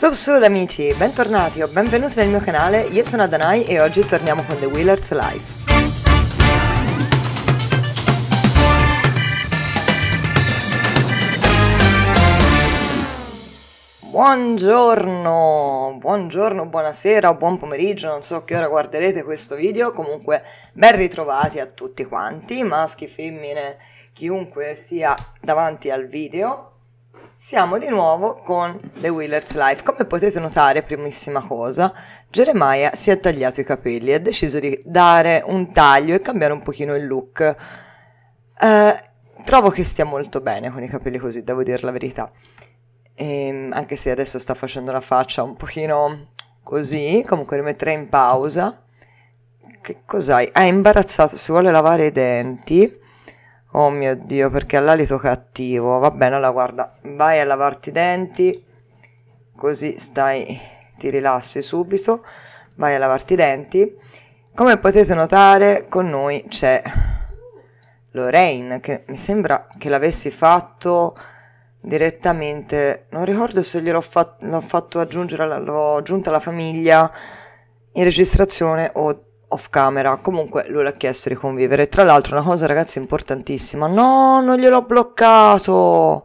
Sub sub amici, bentornati o benvenuti nel mio canale, io sono Danai e oggi torniamo con The Wheelers Life. Buongiorno, buongiorno, buonasera o buon pomeriggio, non so a che ora guarderete questo video, comunque ben ritrovati a tutti quanti, maschi, femmine, chiunque sia davanti al video. Siamo di nuovo con The Wheeler's Life. Come potete notare, primissima cosa, Jeremiah si è tagliato i capelli, ha deciso di dare un taglio e cambiare un pochino il look. Eh, trovo che stia molto bene con i capelli così, devo dire la verità. E, ehm, anche se adesso sta facendo la faccia un pochino così, comunque rimetterei in pausa. Che cos'hai? È imbarazzato, si vuole lavare i denti Oh mio Dio, perché ha l'alito cattivo. Va bene, allora guarda, vai a lavarti i denti, così stai, ti rilassi subito, vai a lavarti i denti. Come potete notare, con noi c'è Lorraine, che mi sembra che l'avessi fatto direttamente, non ricordo se gliel'ho fatto, fatto aggiungere, l'ho aggiunta alla famiglia in registrazione o off camera. Comunque lui l'ha chiesto di convivere. Tra l'altro una cosa ragazzi importantissima. No, non gliel'ho bloccato.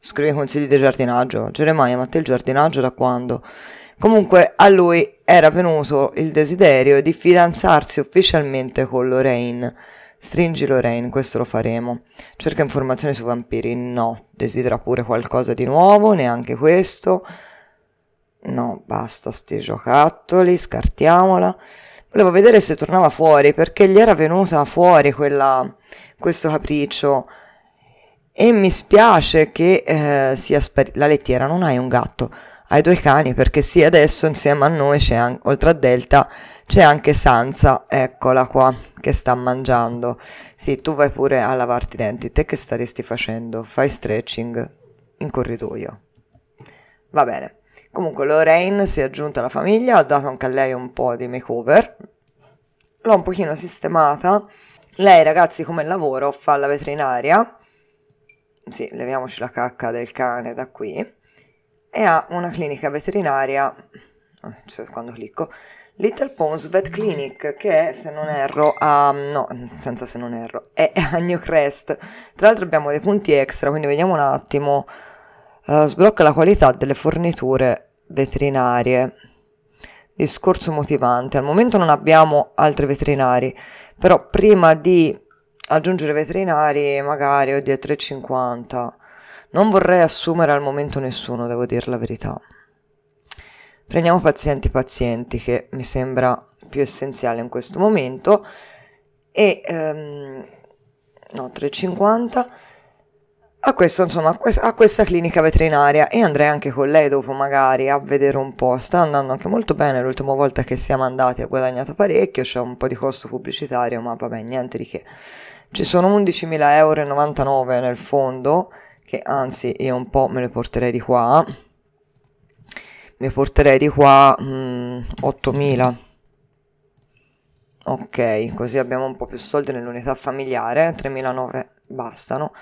Scrivi consigli di giardinaggio. Geremia, ma te il giardinaggio da quando? Comunque a lui era venuto il desiderio di fidanzarsi ufficialmente con Lorraine. Stringi Lorraine, questo lo faremo. Cerca informazioni su vampiri? No. Desidera pure qualcosa di nuovo? Neanche questo. No, basta sti giocattoli, scartiamola. Volevo vedere se tornava fuori perché gli era venuta fuori quella, questo capriccio. E mi spiace che eh, sia sparita. La lettiera non hai un gatto, hai due cani perché sì, adesso insieme a noi c'è an- oltre a Delta c'è anche Sansa, eccola qua, che sta mangiando. Sì, tu vai pure a lavarti i denti. Te che staresti facendo? Fai stretching in corridoio. Va bene. Comunque Lorraine si è aggiunta alla famiglia, ho dato anche a lei un po' di makeover, l'ho un pochino sistemata. Lei ragazzi come lavoro fa la veterinaria, sì, leviamoci la cacca del cane da qui, e ha una clinica veterinaria, ah, cioè quando clicco, Little Pons Vet Clinic, che è, se non erro, a... no, senza se non erro, è a New Tra l'altro abbiamo dei punti extra, quindi vediamo un attimo eh, sblocca la qualità delle forniture veterinarie. Discorso motivante. Al momento non abbiamo altri veterinari, però prima di aggiungere veterinari magari o di 3,50 non vorrei assumere al momento nessuno, devo dire la verità. Prendiamo pazienti pazienti, che mi sembra più essenziale in questo momento, e ehm, no, 3,50 a, questo, insomma, a, que a, questa clinica veterinaria e andrei anche con lei dopo magari a vedere un po'. Sta andando anche molto bene, l'ultima volta che siamo andati ha guadagnato parecchio, c'è un po' di costo pubblicitario, ma vabbè, niente di che. Ci sono 11.000 euro nel fondo, che anzi io un po' me le porterei di qua. Mi porterei di qua 8.000. Mm, ok, così abbiamo un po' più soldi nell'unità familiare, 3.900 bastano.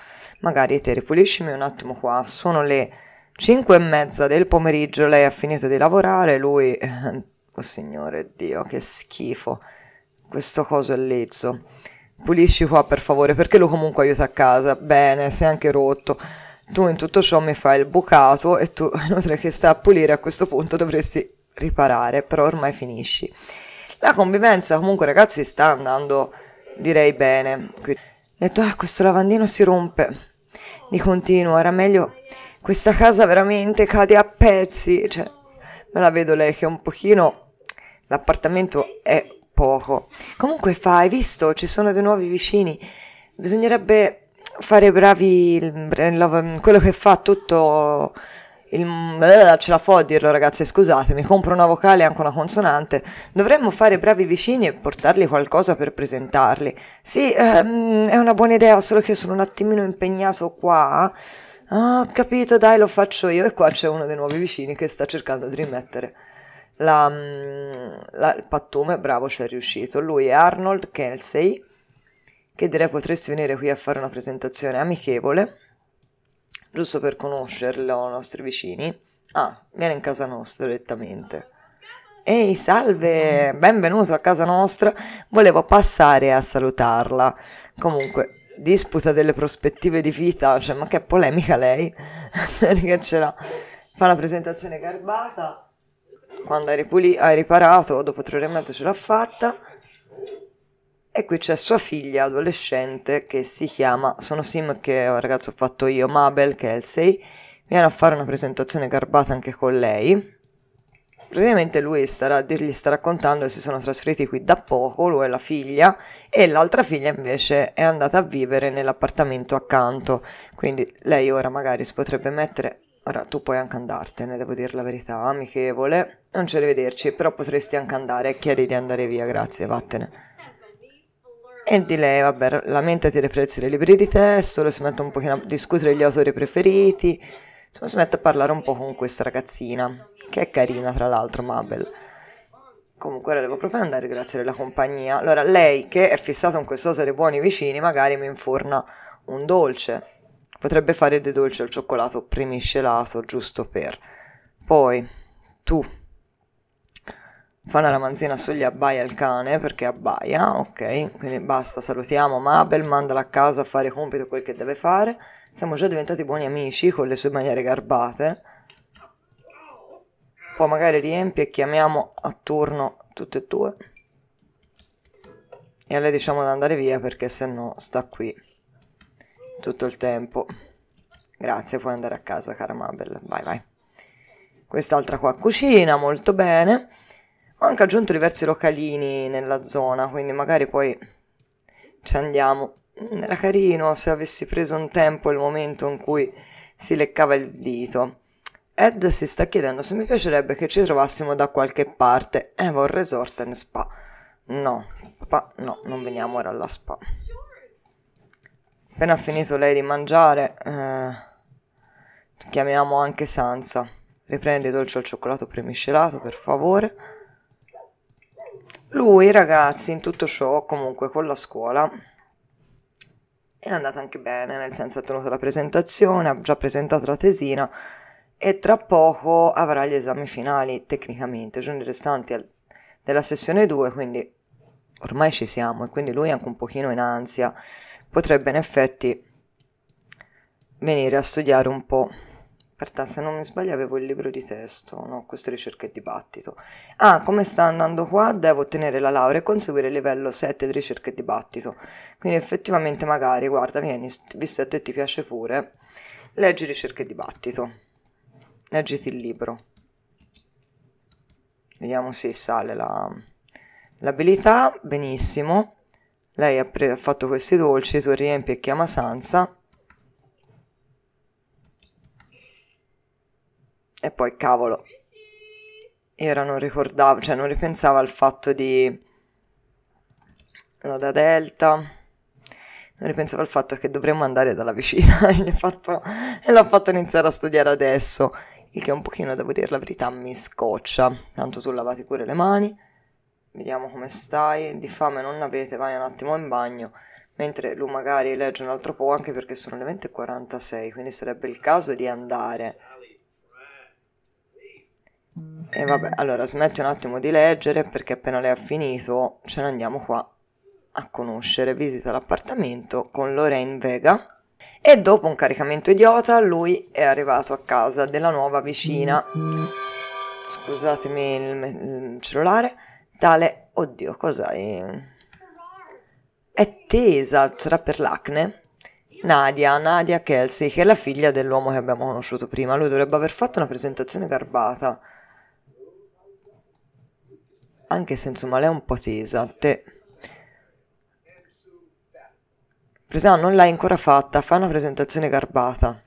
Magari te ripuliscimi un attimo qua, sono le 5 e mezza del pomeriggio, lei ha finito di lavorare, lui... Oh signore Dio, che schifo, questo coso è lezzo. Pulisci qua per favore, perché lo comunque aiuta a casa, bene, sei anche rotto. Tu in tutto ciò mi fai il bucato e tu, inoltre che stai a pulire, a questo punto dovresti riparare, però ormai finisci. La convivenza comunque ragazzi sta andando direi bene. Quindi, detto, ah, questo lavandino si rompe. Di continuo, era meglio... Questa casa veramente cade a pezzi. Cioè, me la vedo lei che un pochino... L'appartamento è poco. Comunque fa, hai visto? Ci sono dei nuovi vicini. Bisognerebbe fare bravi... Quello che fa tutto il, ce la fo a dirlo ragazzi scusatemi, compro una vocale e anche una consonante, dovremmo fare bravi vicini e portarli qualcosa per presentarli. Sì, ehm, è una buona idea, solo che sono un attimino impegnato qua. Ah, ho oh, capito, dai, lo faccio io. E qua c'è uno dei nuovi vicini che sta cercando di rimettere la, mm, la, il pattume. Bravo, ci è riuscito. Lui è Arnold Kelsey, che direi potresti venire qui a fare una presentazione amichevole giusto per conoscerlo ai nostri vicini. Ah, viene in casa nostra direttamente. Ehi, salve, benvenuto a casa nostra. Volevo passare a salutarla. Comunque, disputa delle prospettive di vita, cioè, ma che polemica lei? Perché ce l'ha. Fa la presentazione garbata. Quando hai, ripuli- hai riparato, dopo tre ore e mezzo ce l'ha fatta. E qui c'è sua figlia adolescente che si chiama, sono Sim che oh, ho ragazzo fatto io, Mabel Kelsey, viene a fare una presentazione garbata anche con lei. Praticamente lui starà, gli sta raccontando che si sono trasferiti qui da poco, lui e la figlia, e l'altra figlia invece è andata a vivere nell'appartamento accanto, quindi lei ora magari si potrebbe mettere Ora tu puoi anche andartene, devo dire la verità, amichevole. Non ci rivederci, però potresti anche andare. Chiedi di andare via, grazie, vattene. E di lei, vabbè, lamentati dei prezzi dei libri di testo, lo si mette un pochino a discutere gli autori preferiti, insomma si mette a parlare un po' con questa ragazzina, che è carina tra l'altro, Mabel. Comunque ora devo proprio andare grazie della compagnia. Allora, lei che è fissata con quest'osa dei buoni vicini, magari mi inforna un dolce. Potrebbe fare dei dolci al cioccolato premiscelato, giusto per. Poi, tu fa una ramanzina sugli abbaia al cane perché abbaia, ok, quindi basta, salutiamo Mabel, mandala a casa a fare compito quel che deve fare, siamo già diventati buoni amici con le sue maniere garbate, poi magari riempi e chiamiamo attorno tutte e due e a lei diciamo di andare via perché se no sta qui tutto il tempo. Grazie, puoi andare a casa cara Mabel, vai vai. Quest'altra qua cucina molto bene. Ho anche aggiunto diversi localini nella zona, quindi magari poi ci andiamo. Mm, era carino se avessi preso un tempo il momento in cui si leccava il dito. Ed si sta chiedendo se mi piacerebbe che ci trovassimo da qualche parte. Evo eh, Resort and Spa. No, papà, no, non veniamo ora alla spa. Appena ha finito lei di mangiare, eh, chiamiamo anche Sansa. Riprendi dolce al cioccolato premiscelato, per favore. Lui, ragazzi, in tutto ciò, comunque con la scuola è andata anche bene, nel senso ha tenuto la presentazione, ha già presentato la tesina e tra poco avrà gli esami finali tecnicamente, giorni cioè restanti al, della sessione 2, quindi ormai ci siamo e quindi lui è anche un pochino in ansia, potrebbe in effetti venire a studiare un po' Aspetta, se non mi sbaglio avevo il libro di testo, no, Questa ricerca e dibattito. Ah, come sta andando qua? Devo ottenere la laurea e conseguire il livello 7 di ricerca e dibattito. Quindi effettivamente magari, guarda, vieni, visto a te ti piace pure, leggi ricerca e dibattito. Leggiti il libro. Vediamo se sale la... l'abilità, benissimo. Lei ha, pre- ha fatto questi dolci, tu riempi e chiama Sansa E poi cavolo. Era non ricordavo, cioè non ripensavo al fatto di Loda Delta. Non ripensavo al fatto che dovremmo andare dalla vicina e, fatto... e l'ho fatto iniziare a studiare adesso. Il che un pochino, devo dire la verità, mi scoccia. Tanto tu lavati pure le mani. Vediamo come stai. Di fame non avete, vai un attimo in bagno mentre lui magari legge un altro po' anche perché sono le 20.46, quindi sarebbe il caso di andare e vabbè, allora smetti un attimo di leggere perché appena lei ha finito ce ne andiamo qua a conoscere. Visita l'appartamento con Lorraine Vega. E dopo un caricamento idiota lui è arrivato a casa della nuova vicina. Scusatemi il, il cellulare. Tale, oddio, cos'hai? È tesa, sarà per l'acne? Nadia, Nadia Kelsey, che è la figlia dell'uomo che abbiamo conosciuto prima. Lui dovrebbe aver fatto una presentazione garbata anche se insomma lei è un po' tesa, te... Presa non l'hai ancora fatta, fa una presentazione garbata.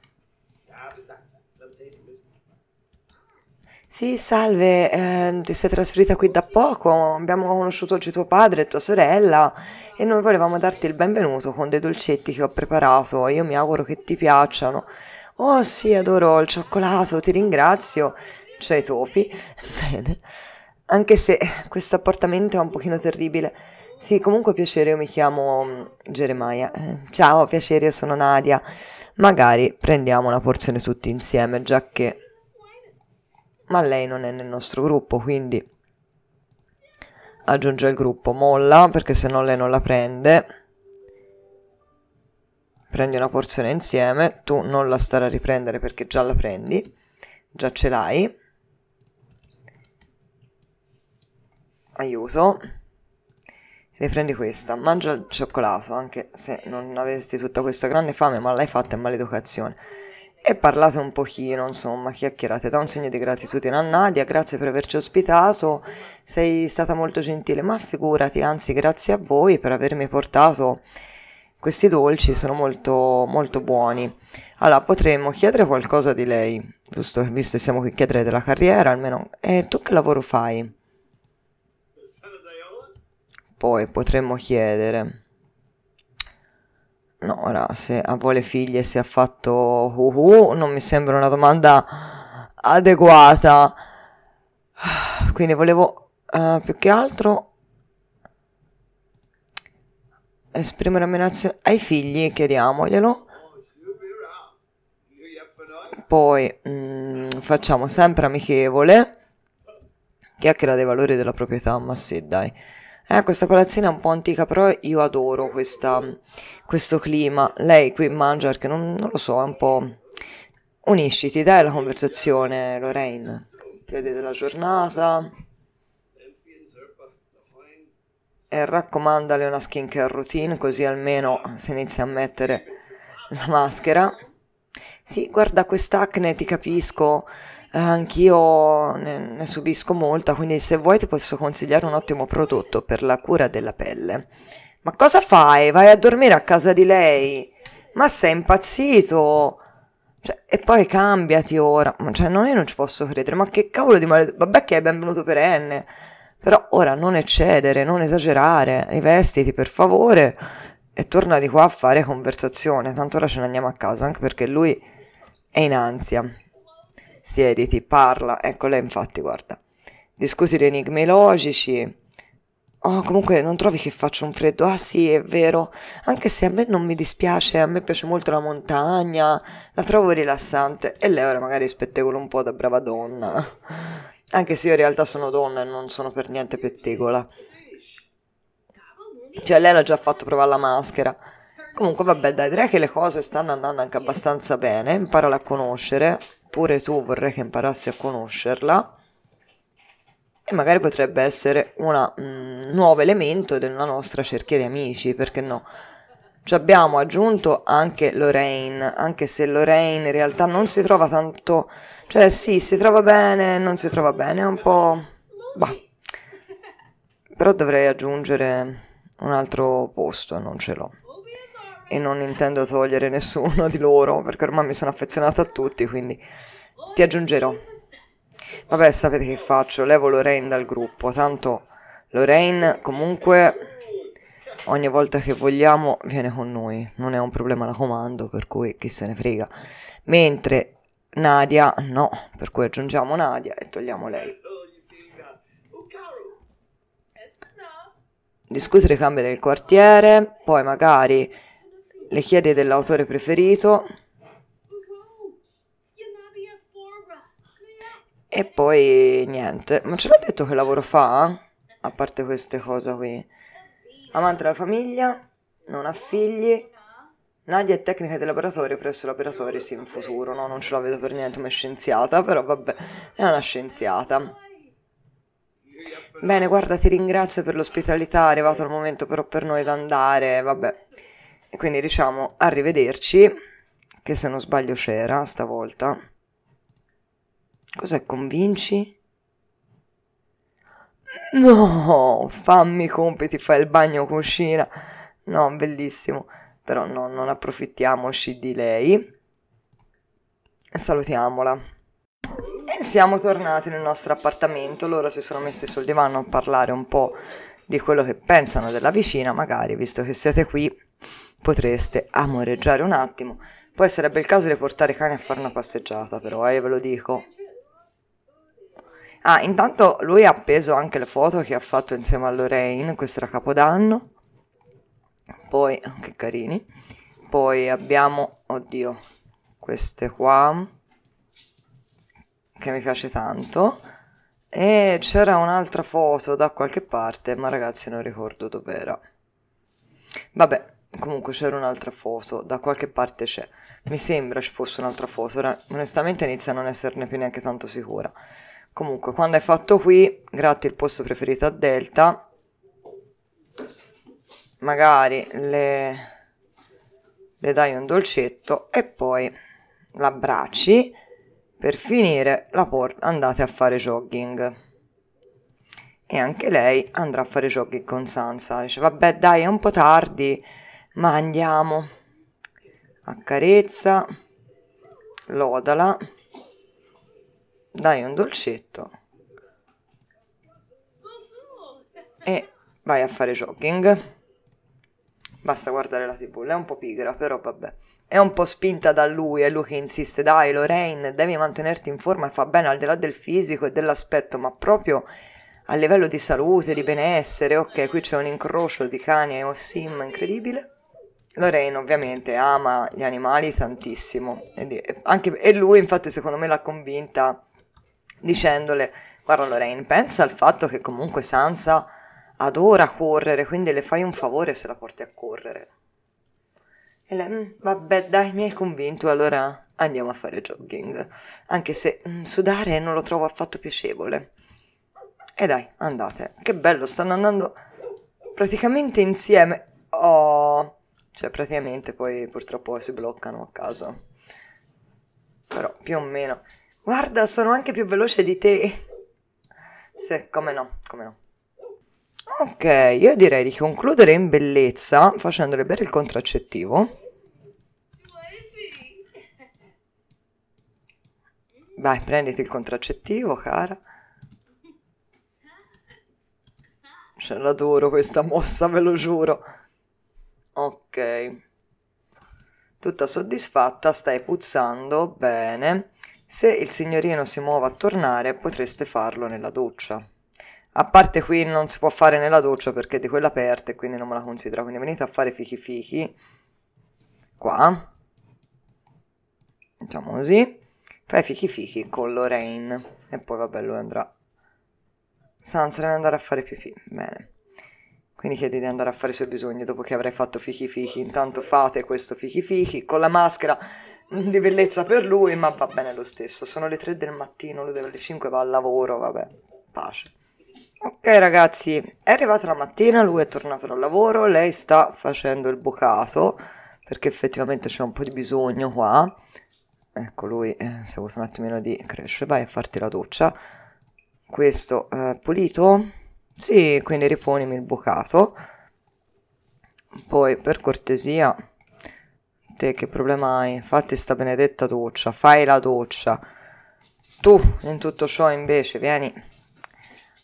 Sì, salve, eh, ti sei trasferita qui da poco, abbiamo conosciuto oggi tuo padre e tua sorella e noi volevamo darti il benvenuto con dei dolcetti che ho preparato, io mi auguro che ti piacciono. Oh sì, adoro il cioccolato, ti ringrazio. Cioè i topi. Bene. Anche se questo appartamento è un pochino terribile. Sì, comunque piacere, io mi chiamo mm, Geremia. Eh, ciao, piacere, io sono Nadia. Magari prendiamo una porzione tutti insieme, già che... Ma lei non è nel nostro gruppo, quindi... Aggiunge al gruppo, molla, perché se no lei non la prende. Prendi una porzione insieme, tu non la stare a riprendere perché già la prendi, già ce l'hai. aiuto e prendi questa, mangia il cioccolato, anche se non avresti tutta questa grande fame, ma l'hai fatta in maleducazione. E parlate un pochino, insomma, chiacchierate, da un segno di gratitudine a Nadia, grazie per averci ospitato, sei stata molto gentile, ma figurati, anzi grazie a voi per avermi portato questi dolci, sono molto, molto buoni. Allora, potremmo chiedere qualcosa di lei, giusto, visto che siamo qui, a chiedere della carriera almeno. E eh, tu che lavoro fai? Poi potremmo chiedere... No, ora, se a vuole e si è fatto uh, uh, non mi sembra una domanda adeguata. Quindi volevo uh, più che altro esprimere ammirazione ai figli, chiediamoglielo. Poi mh, mm, facciamo sempre amichevole. Chiacchiera dei valori della proprietà, ma sì, dai. Eh, questa palazzina è un po' antica, però io adoro questa, questo clima. Lei qui mangia perché non, non lo so, è un po'... Unisciti, dai la conversazione, Lorraine. Che della giornata? E raccomandale una skincare routine, così almeno si inizia a mettere la maschera. Sì, guarda, quest'acne ti capisco, eh, anch'io ne, ne subisco molta, quindi se vuoi ti posso consigliare un ottimo prodotto per la cura della pelle. Ma cosa fai? Vai a dormire a casa di lei? Ma sei impazzito? Cioè, e poi cambiati ora. Ma cioè, no, io non ci posso credere. Ma che cavolo di male. Vabbè, che è benvenuto perenne. Però ora non eccedere, non esagerare. Rivestiti per favore e torna di qua a fare conversazione. Tanto ora ce ne andiamo a casa, anche perché lui è in ansia. Siediti, parla. Ecco, lei infatti, guarda. Discuti di enigmi logici. Oh, comunque non trovi che faccio un freddo? Ah sì, è vero. Anche se a me non mi dispiace, a me piace molto la montagna, la trovo rilassante. E lei ora magari spettegola un po' da brava donna. Anche se io in realtà sono donna e non sono per niente pettegola. Cioè, lei l'ha già fatto provare la maschera. Comunque vabbè dai, direi che le cose stanno andando anche abbastanza bene, imparala a conoscere, pure tu vorrei che imparassi a conoscerla e magari potrebbe essere un mm, nuovo elemento della nostra cerchia di amici, perché no? Ci abbiamo aggiunto anche Lorraine, anche se Lorraine in realtà non si trova tanto, cioè sì, si trova bene, non si trova bene, è un po'... Bah. Però dovrei aggiungere un altro posto, non ce l'ho e non intendo togliere nessuno di loro perché ormai mi sono affezionata a tutti, quindi ti aggiungerò. Vabbè, sapete che faccio, levo Lorraine dal gruppo, tanto Lorraine comunque ogni volta che vogliamo viene con noi, non è un problema la comando, per cui chi se ne frega. Mentre Nadia no, per cui aggiungiamo Nadia e togliamo lei. Discutere cambia del quartiere, poi magari le chiede dell'autore preferito. E poi niente. Ma ce l'ha detto che lavoro fa? A parte queste cose qui. Amante della famiglia, non ha figli. Nadia è tecnica di laboratorio presso laboratori, sì, in futuro, no? Non ce la vedo per niente come scienziata, però vabbè, è una scienziata. Bene, guarda, ti ringrazio per l'ospitalità, è arrivato il momento però per noi di andare, vabbè. E quindi diciamo arrivederci, che se non sbaglio c'era stavolta. Cos'è convinci? No, fammi i compiti, fai il bagno cucina. No, bellissimo. Però no, non approfittiamoci di lei. E salutiamola. E siamo tornati nel nostro appartamento. Loro si sono messi sul divano a parlare un po' di quello che pensano della vicina, magari, visto che siete qui potreste amoreggiare un attimo. Poi sarebbe il caso di portare i cani a fare una passeggiata, però, eh, ve lo dico. Ah, intanto lui ha appeso anche le foto che ha fatto insieme a Lorraine, questo era Capodanno. Poi, oh, che carini. Poi abbiamo, oddio, queste qua, che mi piace tanto. E c'era un'altra foto da qualche parte, ma ragazzi non ricordo dov'era. Vabbè, Comunque c'era un'altra foto, da qualche parte c'è. Mi sembra ci fosse un'altra foto, ora onestamente inizia a non esserne più neanche tanto sicura. Comunque, quando è fatto qui, gratti il posto preferito a Delta, magari le, le dai un dolcetto e poi l'abbracci. Per finire, la porta andate a fare jogging e anche lei andrà a fare jogging con Sansa. Dice, vabbè dai, è un po' tardi, ma andiamo accarezza lodala dai un dolcetto e vai a fare jogging basta guardare la tv è un po' pigra però vabbè è un po' spinta da lui, è lui che insiste, dai Lorraine, devi mantenerti in forma e fa bene al di là del fisico e dell'aspetto, ma proprio a livello di salute, di benessere, ok, qui c'è un incrocio di cani e Osim incredibile. Lorraine ovviamente ama gli animali tantissimo e, anche, e lui infatti secondo me l'ha convinta dicendole guarda Lorraine pensa al fatto che comunque Sansa adora correre quindi le fai un favore se la porti a correre e lei mm, vabbè dai mi hai convinto allora andiamo a fare jogging anche se mh, mm, sudare non lo trovo affatto piacevole e dai andate che bello stanno andando praticamente insieme oh cioè praticamente poi purtroppo si bloccano a caso però più o meno guarda sono anche più veloce di te se come no come no ok io direi di concludere in bellezza facendole bere il contraccettivo Vai, prenditi il contraccettivo, cara. Ce l'adoro questa mossa, ve lo giuro ok tutta soddisfatta stai puzzando bene se il signorino si muove a tornare potreste farlo nella doccia a parte qui non si può fare nella doccia perché è di quella aperta e quindi non me la considero. Quindi venite a fare fichi fichi. Qua. Facciamo così. Fai fichi fichi con Lorraine. E poi vabbè lui andrà. Sans deve andare a fare pipì. Bene. Quindi chiedi di andare a fare i suoi bisogni dopo che avrai fatto fichi fichi. Intanto fate questo fichi fichi con la maschera di bellezza per lui, ma va bene lo stesso. Sono le 3 del mattino, lui alle 5 va al lavoro, vabbè, pace. Ok ragazzi, è arrivata la mattina, lui è tornato dal lavoro, lei sta facendo il bucato perché effettivamente c'è un po' di bisogno qua. Ecco lui, eh, se vuoi un attimino di crescere, vai a farti la doccia. Questo eh, pulito, sì, quindi riponimi il bucato. Poi, per cortesia, te che problema hai? Fatti sta benedetta doccia, fai la doccia. Tu, in tutto ciò, invece, vieni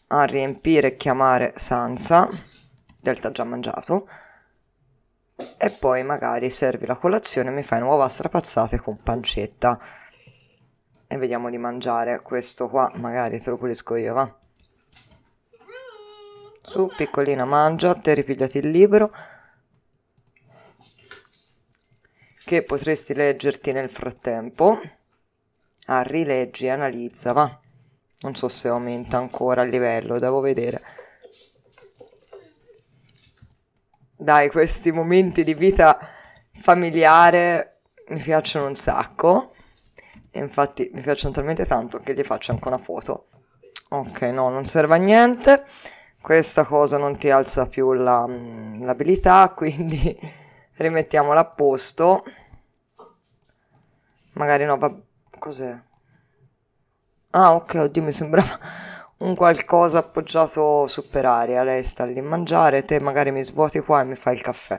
a riempire e chiamare Sansa. Delta già mangiato. E poi magari servi la colazione e mi fai nuova strapazzate con pancetta. E vediamo di mangiare questo qua, magari te lo pulisco io, va. Su, piccolina, mangia, te ripigliati il libro che potresti leggerti nel frattempo. Ah, rileggi, analizza, va. Non so se aumenta ancora il livello, devo vedere. Dai, questi momenti di vita familiare mi piacciono un sacco. E infatti mi piacciono talmente tanto che gli faccio anche una foto. Ok, no, non serve a niente questa cosa non ti alza più mm, l'abilità quindi rimettiamola a posto magari no va cos'è ah ok oddio mi sembrava un qualcosa appoggiato su per aria lei sta lì a mangiare te magari mi svuoti qua e mi fai il caffè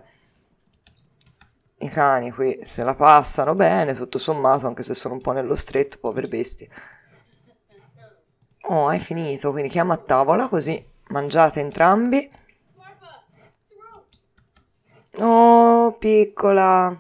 i cani qui se la passano bene tutto sommato anche se sono un po' nello stretto poveri bestie oh hai finito quindi chiama a tavola così Mangiate entrambi. Oh, piccola.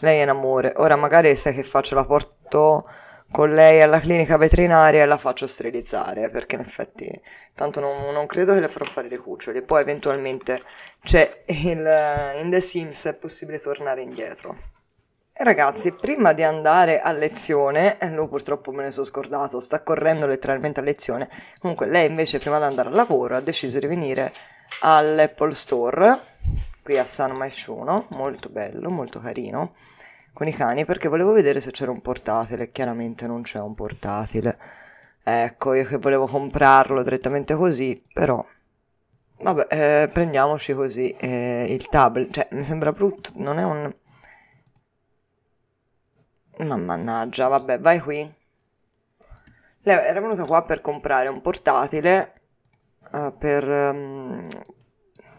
Lei è un amore. Ora magari sai che faccio la porto con lei alla clinica veterinaria e la faccio sterilizzare perché in effetti tanto non, non credo che le farò fare le cuccioli poi eventualmente c'è il in The Sims è possibile tornare indietro Ragazzi, prima di andare a lezione, eh, lui purtroppo me ne sono scordato, sta correndo letteralmente a lezione. Comunque, lei invece, prima di andare al lavoro, ha deciso di venire all'Apple Store, qui a San Maesciuno, molto bello, molto carino, con i cani, perché volevo vedere se c'era un portatile. Chiaramente non c'è un portatile. Ecco, io che volevo comprarlo direttamente così, però Vabbè, eh, prendiamoci così eh, il tablet, cioè mi sembra brutto, non è un... Ma mannaggia, vabbè, vai qui. Lei era venuta qua per comprare un portatile uh, per, um,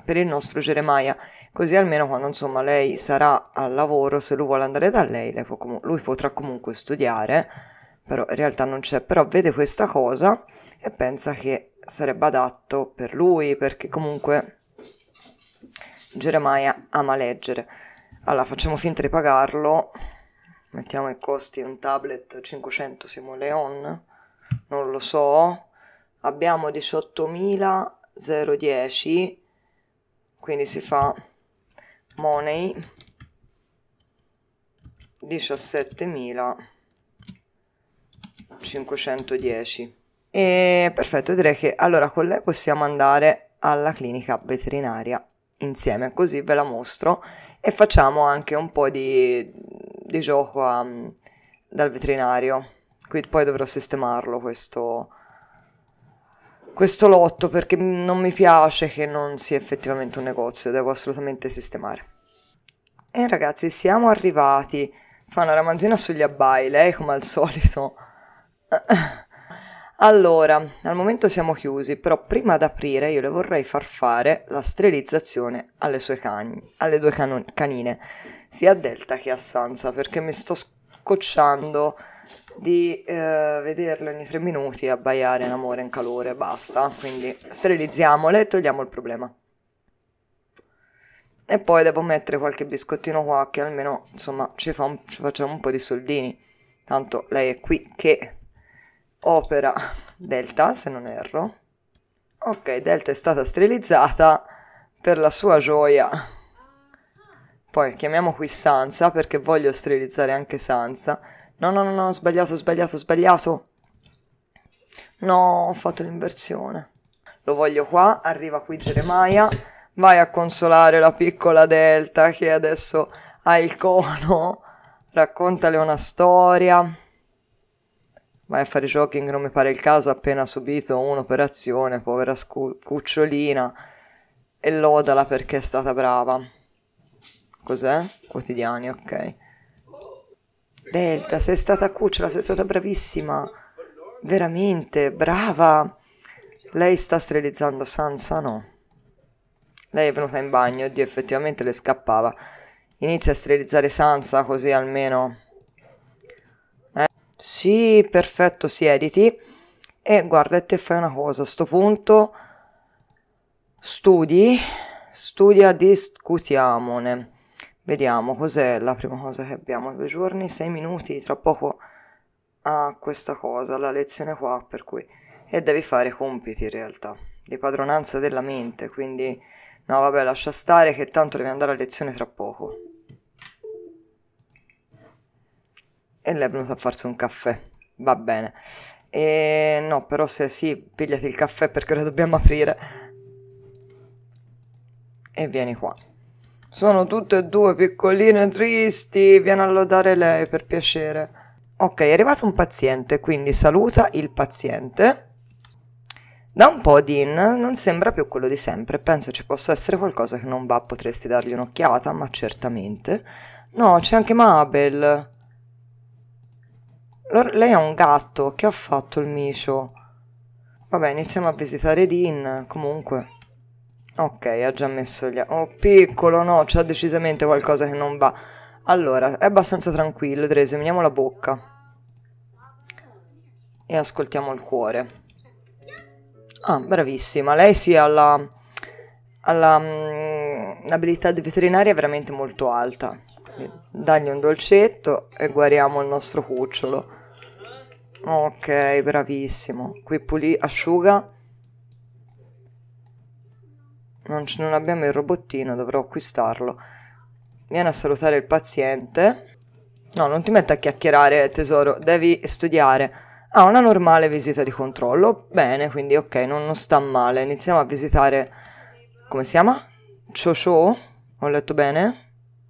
per il nostro Geremia, così almeno quando insomma lei sarà al lavoro, se lui vuole andare da lei, lei può, lui potrà comunque studiare, però in realtà non c'è, però vede questa cosa e pensa che sarebbe adatto per lui, perché comunque Geremia ama leggere. Allora facciamo finta di pagarlo mettiamo i costi un tablet 500 Simone Leon, non lo so abbiamo 18.010 quindi si fa money 17.510 e perfetto direi che allora con lei possiamo andare alla clinica veterinaria insieme così ve la mostro e facciamo anche un po' di di gioco a, mm, dal veterinario. Quindi poi dovrò sistemarlo questo, questo lotto perché non mi piace che non sia effettivamente un negozio, devo assolutamente sistemare. E ragazzi, siamo arrivati. Fa una ramanzina sugli abbai, lei come al solito. allora, al momento siamo chiusi, però prima di aprire io le vorrei far fare la sterilizzazione alle sue cani, alle due canine, sia a Delta che a Sansa perché mi sto scocciando di eh, vederlo ogni tre minuti abbaiare in amore, in calore, basta. Quindi sterilizziamole e togliamo il problema. E poi devo mettere qualche biscottino qua che almeno insomma ci, fa un, ci facciamo un po' di soldini. Tanto lei è qui che opera Delta, se non erro. Ok, Delta è stata sterilizzata per la sua gioia poi chiamiamo qui Sansa perché voglio sterilizzare anche Sansa. No, no, no, no, sbagliato, sbagliato, sbagliato. No, ho fatto l'inversione. Lo voglio qua, arriva qui Jeremiah. Vai a consolare la piccola Delta che adesso ha il cono. Raccontale una storia. Vai a fare jogging, non mi pare il caso, appena subito un'operazione, povera cucciolina. E lodala perché è stata brava. Cos'è? Quotidiani, ok. Delta, sei stata a cucciola, sei stata bravissima. Veramente, brava. Lei sta sterilizzando Sansa, no? Lei è venuta in bagno, oddio, effettivamente le scappava. Inizia a sterilizzare Sansa, così almeno... Eh? Sì, perfetto, siediti. E guarda, te fai una cosa, a sto punto... Studi, studia, discutiamone. Vediamo cos'è la prima cosa che abbiamo. Due giorni, sei minuti, tra poco a questa cosa, la lezione qua, per cui... E devi fare compiti in realtà, di padronanza della mente, quindi... No vabbè, lascia stare che tanto devi andare a lezione tra poco. E lei è venuta a farsi un caffè, va bene. E no, però se sì, pigliati il caffè perché ora dobbiamo aprire. E vieni qua. Sono tutte e due piccoline tristi, viene a lodare lei per piacere. Ok, è arrivato un paziente, quindi saluta il paziente. Da un po' Dean non sembra più quello di sempre, penso ci possa essere qualcosa che non va, potresti dargli un'occhiata, ma certamente. No, c'è anche Mabel. Lei ha un gatto, che ha fatto il micio? Vabbè, iniziamo a visitare Dean, comunque. Ok, ha già messo gli... Oh, piccolo, no, c'è decisamente qualcosa che non va. Allora, è abbastanza tranquillo, vedrete, esaminiamo la bocca. E ascoltiamo il cuore. Ah, bravissima. Lei sì ha la... Mm, l'abilità veterinaria veramente molto alta. Quindi, dagli un dolcetto e guariamo il nostro cucciolo. Ok, bravissimo. Qui puli, asciuga non, non abbiamo il robottino, dovrò acquistarlo. Vieni a salutare il paziente. No, non ti metti a chiacchierare, tesoro, devi studiare. Ha ah, una normale visita di controllo. Bene, quindi ok, non, non sta male. Iniziamo a visitare... Come si chiama? Chocho? Ho letto bene?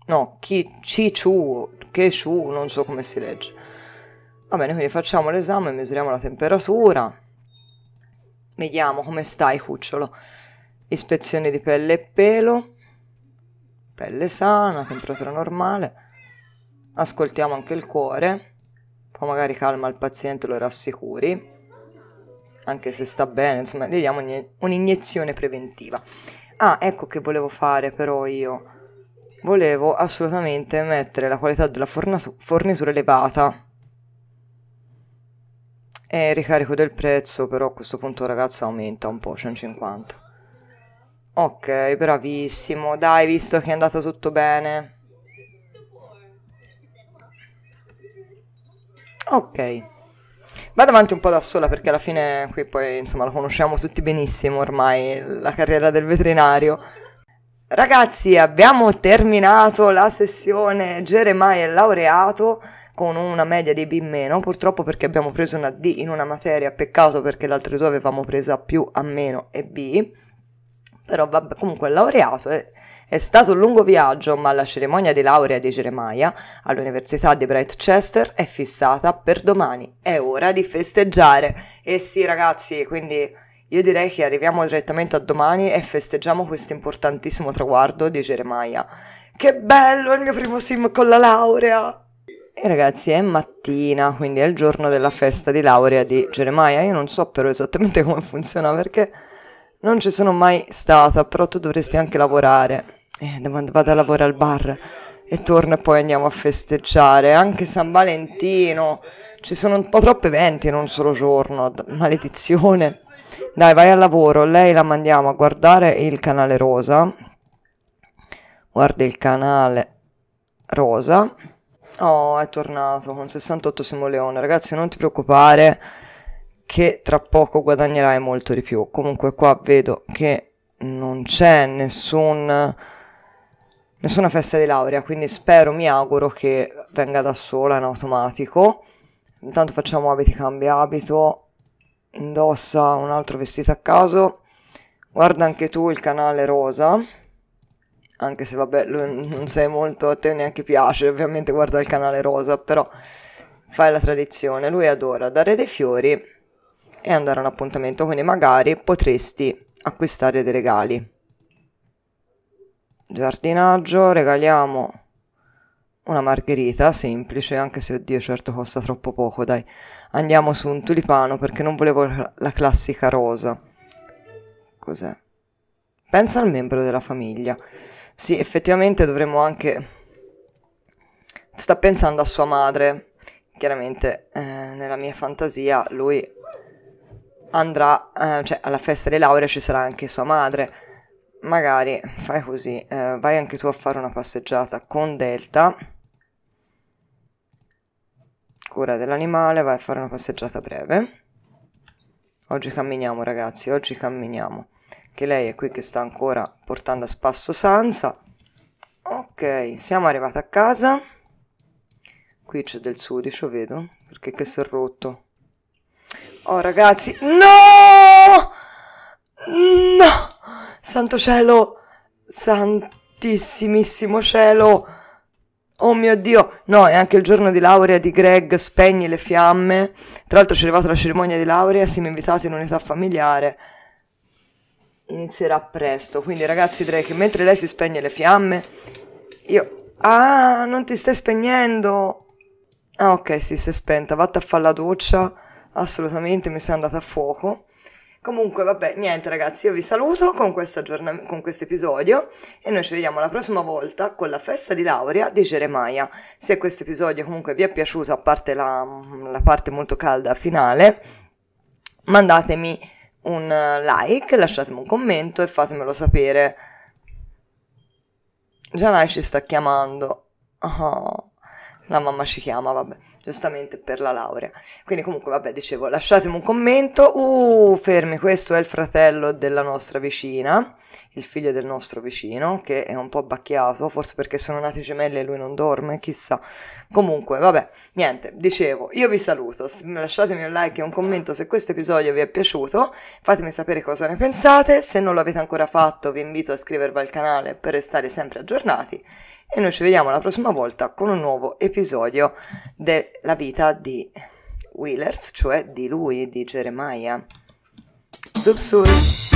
No, chi, Chichu, Keshu, non so come si legge. Va bene, quindi facciamo l'esame, misuriamo la temperatura. Vediamo come stai, cucciolo ispezione di pelle e pelo, pelle sana, temperatura normale, ascoltiamo anche il cuore, o magari calma il paziente, lo rassicuri, anche se sta bene, insomma, gli diamo un'iniezione preventiva. Ah, ecco che volevo fare però io. Volevo assolutamente mettere la qualità della fornitura elevata. E il ricarico del prezzo però a questo punto ragazza aumenta un po', 150. Ok, bravissimo. Dai, visto che è andato tutto bene. Ok. Vado avanti un po' da sola perché alla fine qui poi insomma la conosciamo tutti benissimo ormai, la carriera del veterinario. Ragazzi, abbiamo terminato la sessione Jeremiah è laureato con una media di B-, purtroppo perché abbiamo preso una D in una materia, peccato perché le altre due avevamo presa più a meno e B però vabbè, comunque laureato. È, eh, è stato un lungo viaggio, ma la cerimonia di laurea di Geremia all'Università di Brightchester è fissata per domani. È ora di festeggiare. E eh sì, ragazzi, quindi io direi che arriviamo direttamente a domani e festeggiamo questo importantissimo traguardo di Geremia. Che bello, il mio primo sim con la laurea! E ragazzi, è mattina, quindi è il giorno della festa di laurea di Geremia. Io non so però esattamente come funziona perché non ci sono mai stata, però tu dovresti anche lavorare. Eh, vado a lavorare al bar e torno e poi andiamo a festeggiare. Anche San Valentino. Ci sono un po' troppi eventi in un solo giorno. Maledizione. Dai, vai al lavoro. Lei la mandiamo a guardare il canale rosa. Guarda il canale rosa. Oh, è tornato con 68 simoleone. Ragazzi, non ti preoccupare che tra poco guadagnerai molto di più. Comunque qua vedo che non c'è nessun, nessuna festa di laurea, quindi spero, mi auguro che venga da sola in automatico. Intanto facciamo abiti, cambia abito, indossa un altro vestito a caso, guarda anche tu il canale rosa, anche se vabbè non sei molto, a te neanche piace ovviamente guarda il canale rosa, però fai la tradizione, lui adora dare dei fiori e andare a un appuntamento, quindi magari potresti acquistare dei regali. Giardinaggio, regaliamo una margherita semplice, anche se oddio certo costa troppo poco, dai. Andiamo su un tulipano perché non volevo la classica rosa. Cos'è? Pensa al membro della famiglia. Sì, effettivamente dovremmo anche... Sta pensando a sua madre. Chiaramente eh, nella mia fantasia lui andrà, eh, cioè alla festa di laurea ci sarà anche sua madre. Magari fai così, eh, vai anche tu a fare una passeggiata con Delta. Cura dell'animale, vai a fare una passeggiata breve. Oggi camminiamo ragazzi, oggi camminiamo. Che lei è qui che sta ancora portando a spasso Sansa. Ok, siamo arrivati a casa. Qui c'è del sudicio, vedo, perché che si è rotto. Oh ragazzi, no! No! Santo cielo! Santissimissimo cielo! Oh mio Dio! No, è anche il giorno di laurea di Greg, spegni le fiamme. Tra l'altro c'è arrivata la cerimonia di laurea, siamo invitati in un'età familiare. Inizierà presto, quindi ragazzi direi che mentre lei si spegne le fiamme, io... Ah, non ti stai spegnendo! Ah ok, si sì, si è spenta, vattene a fare la doccia assolutamente mi sono andata a fuoco. Comunque, vabbè, niente ragazzi, io vi saluto con questo aggiorn- episodio e noi ci vediamo la prossima volta con la festa di laurea di Geremia. Se questo episodio comunque vi è piaciuto, a parte la, la parte molto calda finale, mandatemi un like, lasciatemi un commento e fatemelo sapere. Gianai ci sta chiamando. Oh, la mamma ci chiama, vabbè giustamente per la laurea. Quindi comunque, vabbè, dicevo, lasciatemi un commento. Uh, fermi, questo è il fratello della nostra vicina, il figlio del nostro vicino, che è un po' bacchiato, forse perché sono nati gemelli e lui non dorme, chissà. Comunque, vabbè, niente, dicevo, io vi saluto, lasciatemi un like e un commento se questo episodio vi è piaciuto, fatemi sapere cosa ne pensate, se non l'avete ancora fatto vi invito a iscrivervi al canale per restare sempre aggiornati e noi ci vediamo la prossima volta con un nuovo episodio della vita di Willers, cioè di lui, di Jeremiah. Subsul!